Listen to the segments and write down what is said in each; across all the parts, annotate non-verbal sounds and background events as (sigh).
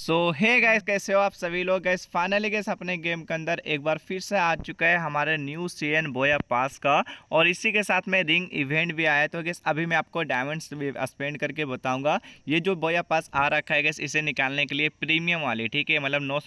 सो हे gas कैसे हो आप सभी लोग गैस फाइनली गैस अपने गेम के अंदर एक बार फिर से आ चुका है हमारे न्यू सी एन बोया पास का और इसी के साथ में रिंग इवेंट भी आया तो गैस अभी मैं आपको डायमंड्स स्पेंड करके बताऊंगा ये जो बोया पास आ रखा है गैस इसे निकालने के लिए प्रीमियम वाली ठीक है मतलब नौ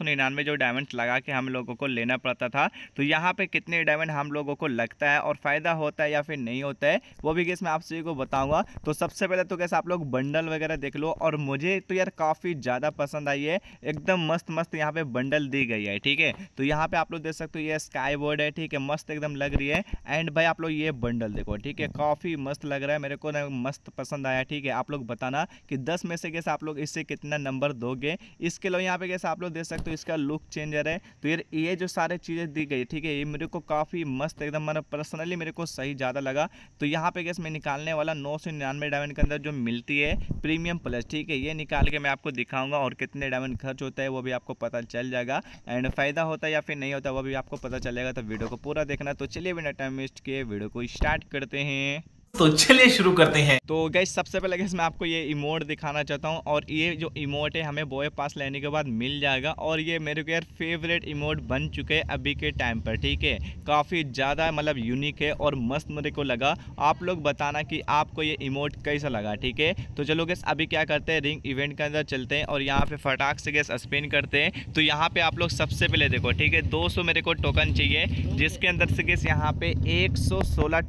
जो डायमंड लगा के हम लोगों को लेना पड़ता था तो यहाँ पर कितने डायमंड हम लोगों को लगता है और फ़ायदा होता है या फिर नहीं होता है वो भी गैस मैं आप सभी को बताऊँगा तो सबसे पहले तो गैस आप लोग बंडल वगैरह देख लो और मुझे तो यार काफ़ी ज़्यादा पसंद आई है एकदम मस्त मस्त यहाँ पे बंडल दी गई है ठीक है तो यहाँ पे आप लोग देख सकते हो ये स्काई बोर्ड है ठीक है मस्त एकदम लग रही है एंड भाई आप लोग ये बंडल देखो ठीक है काफ़ी मस्त लग रहा है मेरे को ना मस्त पसंद आया ठीक है आप लोग बताना कि दस में से कैसे आप लोग इससे कितना नंबर दोगे इसके अलावा यहाँ पे कैसे आप लोग देख सकते हो इसका लुक चेंजर है तो यार ये जो सारे चीज़ें दी गई ठीक है ये मेरे को काफ़ी मस्त एकदम मतलब पर्सनली मेरे को सही ज़्यादा लगा तो यहाँ पे कैसे मैं निकालने वाला नौ सौ निन्यानवे डायमंड के अंदर जो मिलती है प्रीमियम प्लस ठीक है ये निकाल के मैं आपको दिखाऊंगा और कितने डायमंड खर्च होता है वो भी आपको पता चल जाएगा एंड फ़ायदा होता है या फिर नहीं होता वो भी आपको पता चलेगा तो वीडियो को पूरा देखना तो चलिए बिना टाइम वेस्ट किए वीडियो को स्टार्ट करते हैं तो चलिए शुरू करते हैं तो गई सबसे पहले गैस मैं आपको ये इमोट दिखाना चाहता हूँ और ये जो इमोट है हमें बॉय पास लेने के बाद मिल जाएगा और ये मेरे को यार फेवरेट इमोट बन चुके हैं अभी के टाइम पर ठीक है काफ़ी ज़्यादा मतलब यूनिक है और मस्त मेरे को लगा आप लोग बताना कि आपको ये इमोट कैसा लगा ठीक है तो चलो गैस अभी क्या करते हैं रिंग इवेंट के अंदर चलते हैं और यहाँ पे फटाक से गैस स्पिन करते हैं तो यहाँ पे आप लोग सबसे पहले देखो ठीक है दो मेरे को टोकन चाहिए जिसके अंदर से गैस यहाँ पे एक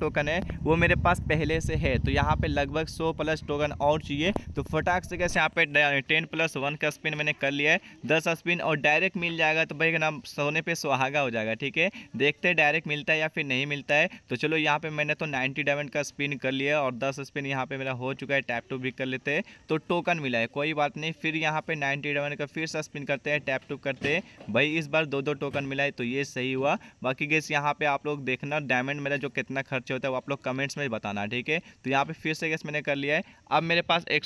टोकन है वो मेरे पास पहले से है तो यहाँ पे लगभग 100 प्लस टोकन और चाहिए तो फटाक से कैसे यहाँ पे टेन प्लस वन का स्पिन मैंने कर लिया है दस स्पिन और डायरेक्ट मिल जाएगा तो भाई नाम सोने पे सुहागा हो जाएगा ठीक है देखते हैं डायरेक्ट मिलता है या फिर नहीं मिलता है तो चलो यहाँ पे मैंने तो नाइन्टी डायमंड का स्पिन कर लिया और दस स्पिन यहाँ पे मेरा हो चुका है टैप टू भी कर लेते हैं तो टोकन मिला है कोई बात नहीं फिर यहाँ पे नाइन्टी डायमंड का फिर से स्पिन करते हैं टैप टू करते हैं भाई इस बार दो दो टोकन मिला है तो ये सही हुआ बाकी गैस यहाँ पर आप लोग देखना डायमंड मेरा जो कितना खर्च होता है वो आप लोग कमेंट्स में बताना करना ठीक है तो यहाँ पे फिर से गैस मैंने कर लिया है अब मेरे पास एक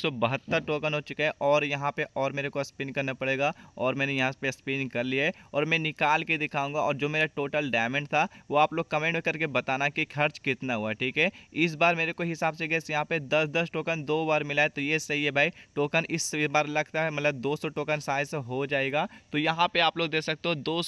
टोकन हो चुके हैं और यहाँ पे और मेरे को स्पिन करना पड़ेगा और मैंने यहाँ पे स्पिन कर लिया है और मैं निकाल के दिखाऊंगा और जो मेरा टोटल डायमंड था वो आप लोग कमेंट करके बताना कि खर्च कितना हुआ ठीक है इस बार मेरे को हिसाब से गैस यहाँ पे दस दस टोकन दो बार मिला है तो ये सही है भाई टोकन इस बार लगता है मतलब दो टोकन शायद हो जाएगा तो यहाँ पे आप लोग देख सकते हो दो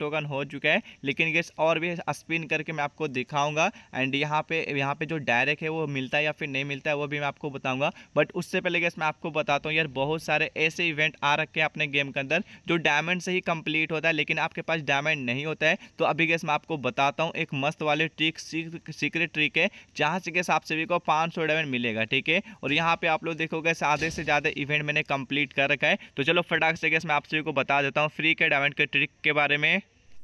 टोकन हो चुका है लेकिन गैस और भी स्पिन करके मैं आपको दिखाऊंगा एंड यहाँ पे यहाँ पे जो डायरेक्ट डायरेक्ट है वो मिलता है या फिर नहीं मिलता है वो भी मैं आपको बताऊंगा बट उससे पहले गैस मैं आपको बताता हूँ यार बहुत सारे ऐसे इवेंट आ रखे हैं अपने गेम के अंदर जो डायमंड से ही कंप्लीट होता है लेकिन आपके पास डायमंड नहीं होता है तो अभी गैस मैं आपको बताता हूँ एक मस्त वाले ट्रिक सीक्रेट ट्रिक है जहाँ से गैस आप सभी को पाँच डायमंड मिलेगा ठीक है और यहाँ पर आप लोग देखोगे आधे से ज़्यादा इवेंट मैंने कम्प्लीट कर रखा है तो चलो फटाक से गैस मैं आप सभी को बता देता हूँ फ्री के डायमंड के ट्रिक के बारे में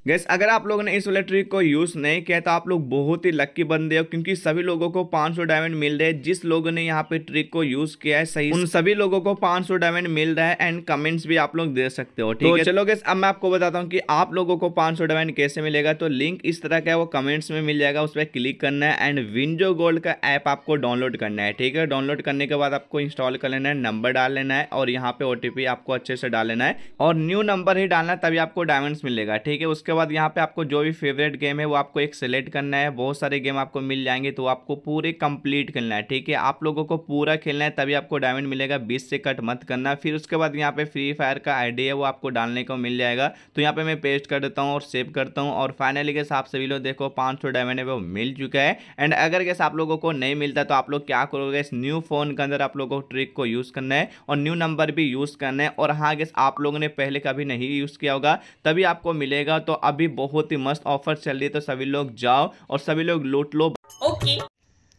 गैस अगर आप लोगों ने इस वाले ट्रिक को यूज़ नहीं किया तो आप लोग बहुत ही लक्की बंदे हो क्योंकि सभी लोगों को 500 डायमंड मिल रहे हैं जिस लोगों ने यहाँ पे ट्रिक को यूज़ किया है सही उन सभी लोगों को 500 डायमंड मिल रहा है एंड कमेंट्स भी आप लोग दे सकते हो ठीक तो है तो चलो गैस अब मैं आपको बताता हूँ कि आप लोगों को पाँच डायमंड कैसे मिलेगा तो लिंक इस तरह का है वो कमेंट्स में मिल जाएगा उस पर क्लिक करना है एंड विंजो गोल्ड का ऐप आपको डाउनलोड करना है ठीक है डाउनलोड करने के बाद आपको इंस्टॉल कर लेना है नंबर डाल लेना है और यहाँ पे ओ आपको अच्छे से डाल लेना है और न्यू नंबर ही डालना है तभी आपको डायमंड्स मिलेगा ठीक है उसके उसके बाद यहाँ पे आपको जो भी फेवरेट गेम है वो आपको एक सेलेक्ट करना है बहुत सारे गेम आपको मिल जाएंगे तो आपको पूरे कंप्लीट खेलना है ठीक है आप लोगों को पूरा खेलना है तभी आपको डायमंड मिलेगा बीस से कट मत करना फिर उसके बाद यहाँ पे फ्री फायर का आईडी है वो आपको डालने को मिल जाएगा तो यहाँ पे मैं पेस्ट कर देता हूँ और सेव करता हूँ और फाइनली के आप सभी लोग देखो पाँच डायमंड है वो मिल चुका है एंड अगर गैस आप लोगों को नहीं मिलता तो आप लोग क्या करोगे इस न्यू फ़ोन के अंदर आप लोगों को ट्रिक को यूज़ करना है और न्यू नंबर भी यूज़ करना है और हाँ गैस आप लोगों ने पहले कभी नहीं यूज़ किया होगा तभी आपको मिलेगा तो अभी बहुत ही मस्त ऑफर चल रही है तो सभी लोग जाओ और सभी लोग लूट लो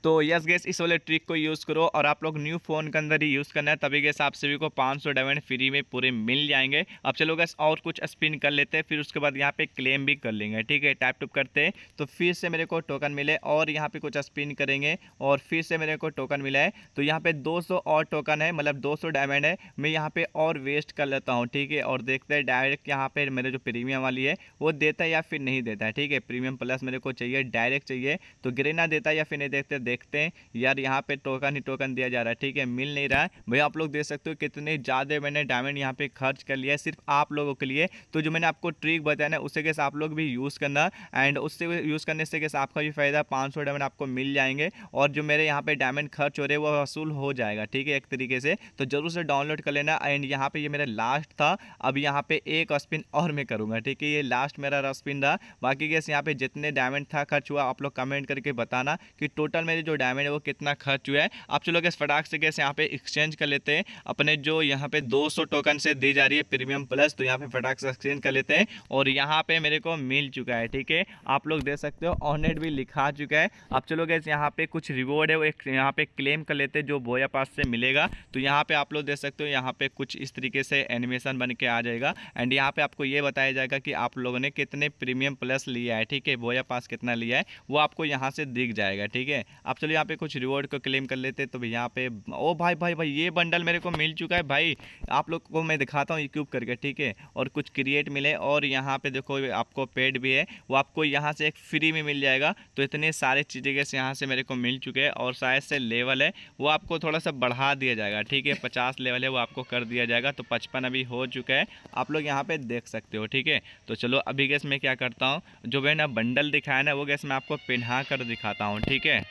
तो यस गैस इस वाले ट्रिक को यूज़ करो और आप लोग न्यू फ़ोन के अंदर ही यूज़ करना है तभी गैस आप सभी को पाँच सौ डायमंड फ्री में पूरे मिल जाएंगे अब चलो गैस और कुछ स्पिन कर लेते हैं फिर उसके बाद यहाँ पे क्लेम भी कर लेंगे ठीक है टैप टूप करते हैं तो फिर से मेरे को टोकन मिले और यहाँ पर कुछ स्पिन करेंगे और फिर से मेरे को टोकन मिला है तो यहाँ पर दो और टोकन है मतलब दो डायमंड है मैं यहाँ पे और वेस्ट कर लेता हूँ ठीक है और देखते हैं डायरेक्ट यहाँ पर मेरे जो प्रीमियम वाली है वो देता है या फिर नहीं देता है ठीक है प्रीमियम प्लस मेरे को चाहिए डायरेक्ट चाहिए तो ग्रेना देता है या फिर नहीं देखते देखते हैं यार यहाँ पे टोकन ही टोकन दिया जा रहा है ठीक है मिल नहीं रहा है भैया आप लोग देख सकते हो कितने ज़्यादा मैंने डायमंड यहाँ पे खर्च कर लिया है सिर्फ आप लोगों के लिए तो जो मैंने आपको ट्रिक बताया ना उससे कैसे आप लोग भी यूज़ करना एंड उससे यूज़ करने से कैसे आपका भी फ़ायदा पाँच डायमंड आपको मिल जाएंगे और जो मेरे यहाँ पर डायमंड खर्च हो रहे वो वसूल हो जाएगा ठीक है एक तरीके से तो ज़रूर से डाउनलोड कर लेना एंड यहाँ पर ये मेरा लास्ट था अब यहाँ पर एक स्पिन और मैं करूँगा ठीक है ये लास्ट मेरा स्पिन रहा बाकी कैसे यहाँ पर जितने डायमंड था खर्च हुआ आप लोग कमेंट करके बताना कि टोटल मेरे जो डायमंड है वो कितना खर्च हुआ है आप चलो इस फटाक से कैसे यहाँ पे एक्सचेंज कर लेते हैं अपने जो यहाँ पे 200 टोकन से दी जा रही है प्रीमियम प्लस तो यहाँ पे फटाक से एक्सचेंज कर लेते हैं और यहाँ पे मेरे को मिल चुका है ठीक है आप लोग दे सकते हो ऑनरेट भी लिखा चुका है आप चलो गए यहाँ पे कुछ रिवॉर्ड है वो एक यहाँ पे क्लेम कर लेते हैं जो बोया पास से मिलेगा तो यहाँ पे आप लोग देख सकते हो यहाँ पे कुछ इस तरीके से एनिमेशन बन के आ जाएगा एंड यहाँ पे आपको ये बताया जाएगा कि आप लोगों ने कितने प्रीमियम प्लस लिया है ठीक है बोया पास कितना लिया है वो आपको यहाँ से दिख जाएगा ठीक है आप चलो यहाँ पे कुछ रिवॉर्ड को क्लेम कर लेते तो यहाँ पे ओ भाई भाई भाई ये बंडल मेरे को मिल चुका है भाई आप लोग को मैं दिखाता हूँ यूक्यूब करके ठीक है और कुछ क्रिएट मिले और यहाँ पे देखो आपको पेड भी है वो आपको यहाँ से एक फ्री में मिल जाएगा तो इतने सारे चीज़ें कैसे यहाँ से मेरे को मिल चुके हैं और शायद से लेवल है वो आपको थोड़ा सा बढ़ा दिया जाएगा ठीक है पचास लेवल है वो आपको कर दिया जाएगा तो पचपन अभी हो चुका है आप लोग यहाँ पर देख सकते हो ठीक है तो चलो अभी गैस मैं क्या करता हूँ जो मैंने बंडल दिखाया ना वो गैस मैं आपको पिन्हा कर दिखाता हूँ ठीक है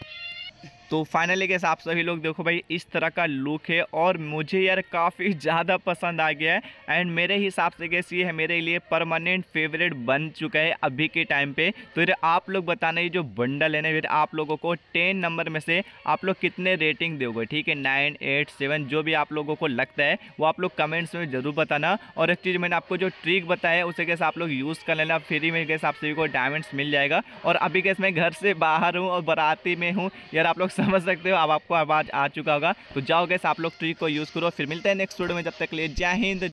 तो फाइनली कैसे आप सभी लोग देखो भाई इस तरह का लुक है और मुझे यार काफ़ी (laughs) ज़्यादा पसंद आ गया है एंड मेरे हिसाब से कैसे ये है मेरे लिए परमानेंट फेवरेट बन चुका है अभी के टाइम पे तो फिर आप लोग बताना ये जो बंडल है ना फिर आप लोगों को टेन नंबर में से आप लोग कितने रेटिंग दोगे ठीक है नाइन एट सेवन जो भी आप लोगों को लगता है वो आप लोग कमेंट्स में ज़रूर बताना और एक चीज़ मैंने आपको जो ट्रिक बताया है उसे कैसे आप लोग यूज़ कर लेना फ्री में कैसे आप सभी को डायमंड्स मिल जाएगा और अभी कैसे मैं घर से बाहर हूँ और बराती में हूँ यार आप लोग समझ सकते हो अब आपको आवाज़ आ चुका होगा तो जाओ गैस आप लोग ट्रिक को यूज़ करो फिर मिलते हैं नेक्स्ट वीडियो में जब तक लिए जय हिंद